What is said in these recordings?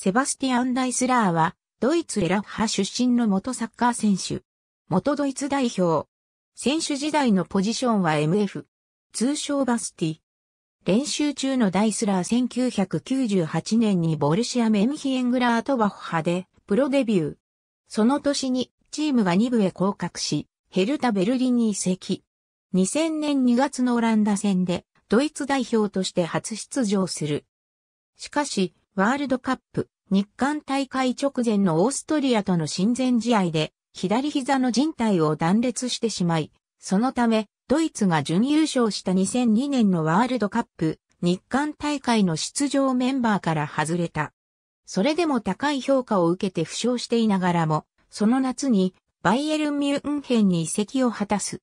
セバスティアン・ダイスラーは、ドイツ・エラッハ出身の元サッカー選手。元ドイツ代表。選手時代のポジションは MF。通称バスティ。練習中のダイスラー1998年にボルシア・メンヒエングラートバッハでプロデビュー。その年にチームが2部へ降格し、ヘルタ・ベルリンに移籍。2000年2月のオランダ戦でドイツ代表として初出場する。しかし、ワールドカップ日韓大会直前のオーストリアとの親善試合で左膝の靭帯を断裂してしまい、そのためドイツが準優勝した2002年のワールドカップ日韓大会の出場メンバーから外れた。それでも高い評価を受けて負傷していながらも、その夏にバイエルン・ミュンヘンに移籍を果たす。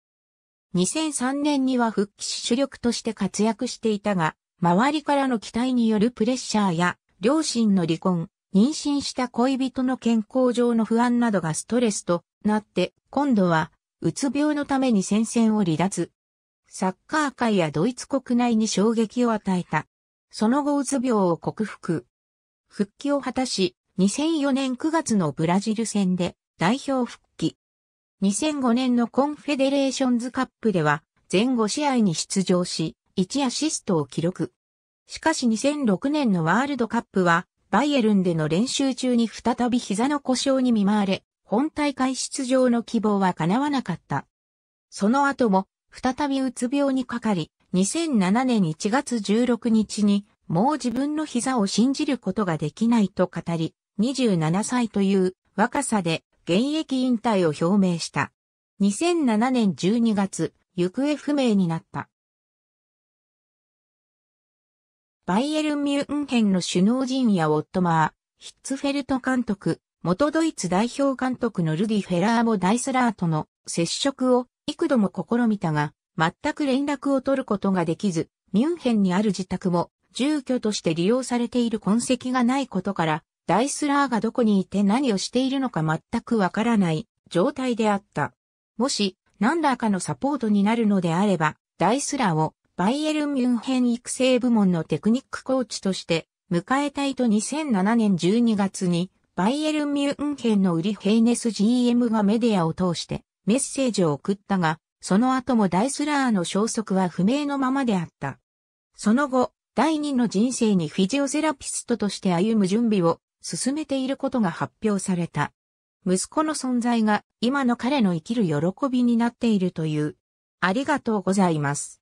2003年には復帰し主力として活躍していたが、周りからの期待によるプレッシャーや両親の離婚、妊娠した恋人の健康上の不安などがストレスとなって、今度は、うつ病のために戦線を離脱。サッカー界やドイツ国内に衝撃を与えた。その後うつ病を克服。復帰を果たし、2004年9月のブラジル戦で代表復帰。2005年のコンフェデレーションズカップでは全5試合に出場し、1アシストを記録。しかし2006年のワールドカップは、バイエルンでの練習中に再び膝の故障に見舞われ、本大会出場の希望は叶わなかった。その後も、再びうつ病にかかり、2007年1月16日に、もう自分の膝を信じることができないと語り、27歳という若さで現役引退を表明した。2007年12月、行方不明になった。バイエルン・ミュンヘンの首脳陣やオットマー、ヒッツフェルト監督、元ドイツ代表監督のルディ・フェラーボ・ダイスラーとの接触を幾度も試みたが、全く連絡を取ることができず、ミュンヘンにある自宅も住居として利用されている痕跡がないことから、ダイスラーがどこにいて何をしているのか全くわからない状態であった。もし何らかのサポートになるのであれば、ダイスラーをバイエルン・ミュンヘン育成部門のテクニックコーチとして迎えたいと2007年12月にバイエルン・ミュンヘンのウリ・ヘイネス GM がメディアを通してメッセージを送ったが、その後もダイスラーの消息は不明のままであった。その後、第二の人生にフィジオセラピストとして歩む準備を進めていることが発表された。息子の存在が今の彼の生きる喜びになっているという。ありがとうございます。